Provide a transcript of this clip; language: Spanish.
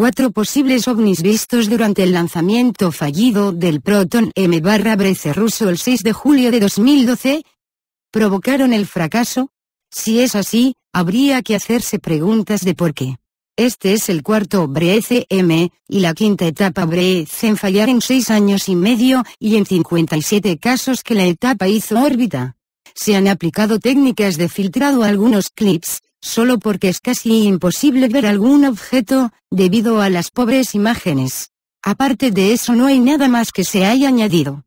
cuatro posibles ovnis vistos durante el lanzamiento fallido del Proton M barra Brece ruso el 6 de julio de 2012? ¿Provocaron el fracaso? Si es así, habría que hacerse preguntas de por qué. Este es el cuarto Brece M, y la quinta etapa Brece en fallar en seis años y medio, y en 57 casos que la etapa hizo órbita. Se han aplicado técnicas de filtrado a algunos clips, solo porque es casi imposible ver algún objeto, debido a las pobres imágenes. Aparte de eso no hay nada más que se haya añadido.